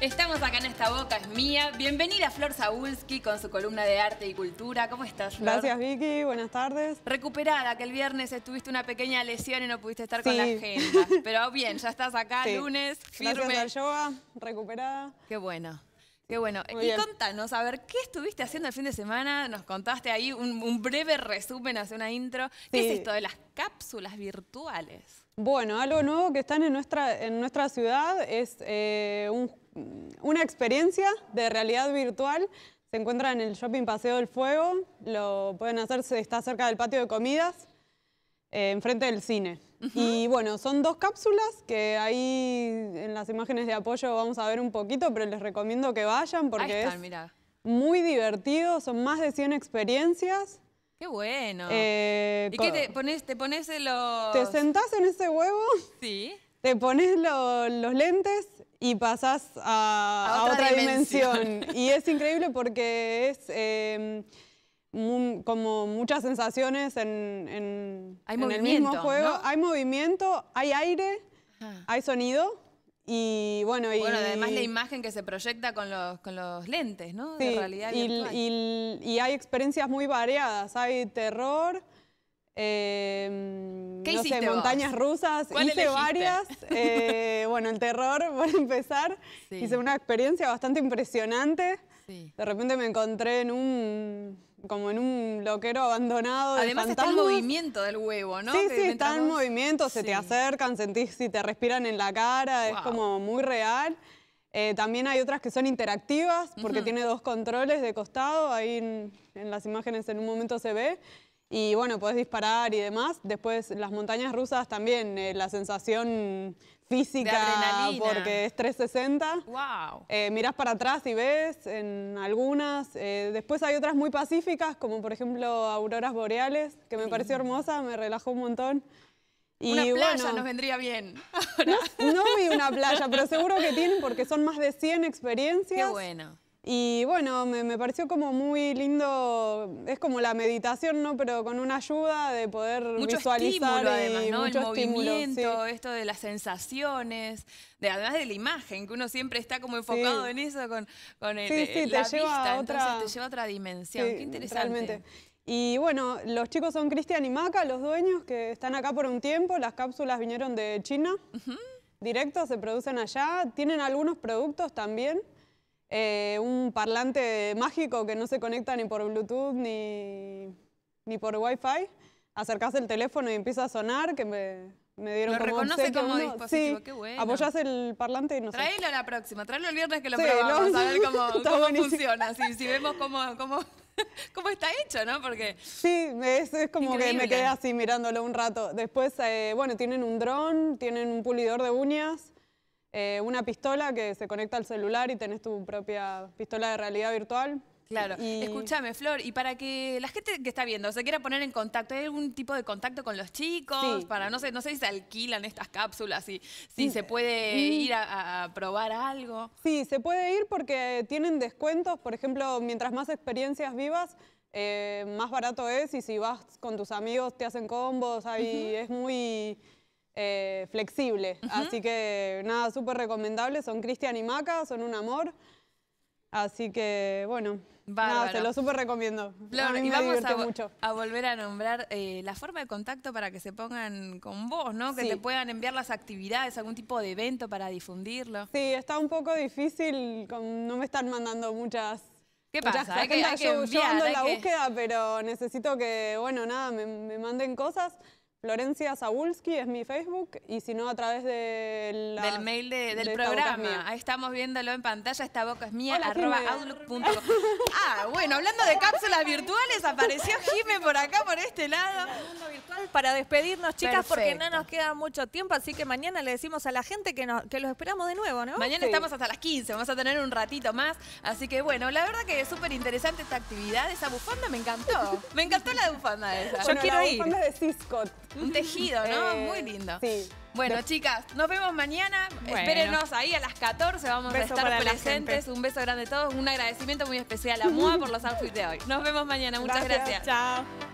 Estamos acá en Esta Boca es Mía. Bienvenida Flor zaúlski con su columna de arte y cultura. ¿Cómo estás, Gracias, Vicky. Buenas tardes. Recuperada, que el viernes estuviste una pequeña lesión y no pudiste estar con la gente. Pero bien, ya estás acá, lunes, firme. Gracias yoga, recuperada. Qué bueno. Qué bueno. y contanos, a ver, ¿qué estuviste haciendo el fin de semana? Nos contaste ahí un, breve resumen, hace una intro. ¿Qué es esto de las cápsulas virtuales? Bueno, algo nuevo que están en nuestra, en nuestra ciudad es eh, una experiencia de realidad virtual. Se encuentra en el shopping Paseo del Fuego, lo pueden hacer, está cerca del patio de comidas, eh, enfrente del cine. Y bueno, son dos cápsulas que ahí en las imágenes de apoyo vamos a ver un poquito, pero les recomiendo que vayan porque es muy divertido, son más de 100 experiencias. Qué bueno. Eh, ¿Y qué te pones? ¿Te pones los...? Te sentás en ese huevo. Sí. Te pones los lentes y pasás a, otra, dimensión. y es increíble porque es... Em, como muchas sensaciones en, el mismo juego. Hay movimiento, hay aire, hay sonido. Y bueno, y, además la imagen que se proyecta con los, los lentes, ¿no? Sí, realidad y, hay experiencias muy variadas. Hay terror, em, no sé, montañas rusas. hice varias. Eh, bueno, el terror, por empezar. Hice una experiencia bastante impresionante. De repente me encontré en un como en un loquero abandonado. Además está en movimiento del huevo, ¿no? Sí, sí, está en movimiento, se te acercan, sentís si te respiran en la cara, es como muy real. Eh, también hay otras que son interactivas, porque tiene dos controles de costado, ahí en las imágenes en un momento se ve y bueno, podés disparar y demás. Después las montañas rusas también, eh, la sensación física porque es 360. Wow. Eh, mirás para atrás y ves en algunas. Eh, después hay otras muy pacíficas, como por ejemplo auroras boreales, que me pareció hermosa, me relajó un montón. Y una playa nos vendría bien. No, no vi una playa, pero seguro que tienen porque son más de 100 experiencias. Qué bueno. Y bueno, me, pareció como muy lindo, es como la meditación, ¿no? Pero con una ayuda de poder visualizar. además, El movimiento, esto de las sensaciones, de, además de la imagen, que uno siempre está como enfocado en eso con, con el, te lleva a otra, te lleva otra dimensión. Qué interesante. Y bueno, los chicos son Cristian y Maca, los dueños, que están acá por un tiempo, las cápsulas vinieron de China, directo, se producen allá, tienen algunos productos también. Eh, un parlante mágico que no se conecta ni por Bluetooth ni, ni por Wi-Fi. Acercás el teléfono y empieza a sonar, que me, me dieron lo como reconoce como dispositivo, sí. qué bueno. Apoyás el parlante y no sé tráelo la próxima, tráelo el viernes que lo probamos, a ver cómo, cómo funciona, si, si, vemos cómo, cómo, cómo, está hecho, ¿no? Porque sí, es, como que me quedé así mirándolo un rato. Después, eh, bueno, tienen un dron, tienen un pulidor de uñas, eh, una pistola que se conecta al celular y tenés tu propia pistola de realidad virtual. Claro, escúchame Flor, y para que la gente que está viendo se quiera poner en contacto, ¿hay algún tipo de contacto con los chicos? Para no sé, no sé si se alquilan estas cápsulas, y si se puede ir a, probar algo. Sí, se puede ir porque tienen descuentos, por ejemplo, mientras más experiencias vivas, eh, más barato es y si vas con tus amigos te hacen combos, ahí es muy eh, flexible. Así que nada, súper recomendable. Son Cristian y Maca, son un amor. Así que, bueno, nada, se lo súper recomiendo. y vamos a, mucho. a, volver a nombrar eh, la forma de contacto para que se pongan con vos, ¿no? Que te puedan enviar las actividades, algún tipo de evento para difundirlo. Sí, está un poco difícil, no me están mandando muchas... ¿Qué pasa? que, ando en la búsqueda, pero necesito que, bueno, nada, me, me manden cosas. Florencia Zawulski es mi Facebook y si no a través de del mail del programa. Ahí estamos viéndolo en pantalla, esta boca es mía, arroba ah, bueno, hablando de cápsulas virtuales, apareció Jime por acá, por este lado. para despedirnos, chicas, porque no nos queda mucho tiempo, así que mañana le decimos a la gente que, nos, que los esperamos de nuevo, ¿no? Mañana estamos hasta las 15, vamos a tener un ratito más, así que bueno, la verdad que es súper interesante esta actividad, esa bufanda me encantó. Me encantó la bufanda esa. Yo quiero la ir. bufanda de Cisco. Un tejido, ¿no? Eh, muy lindo. Sí. Bueno, chicas, nos vemos mañana. Espérenos ahí a las 14. Vamos a estar presentes. Un beso grande a todos. Un agradecimiento muy especial a MOA por los outfits de hoy. Nos vemos mañana. Muchas gracias. Chao.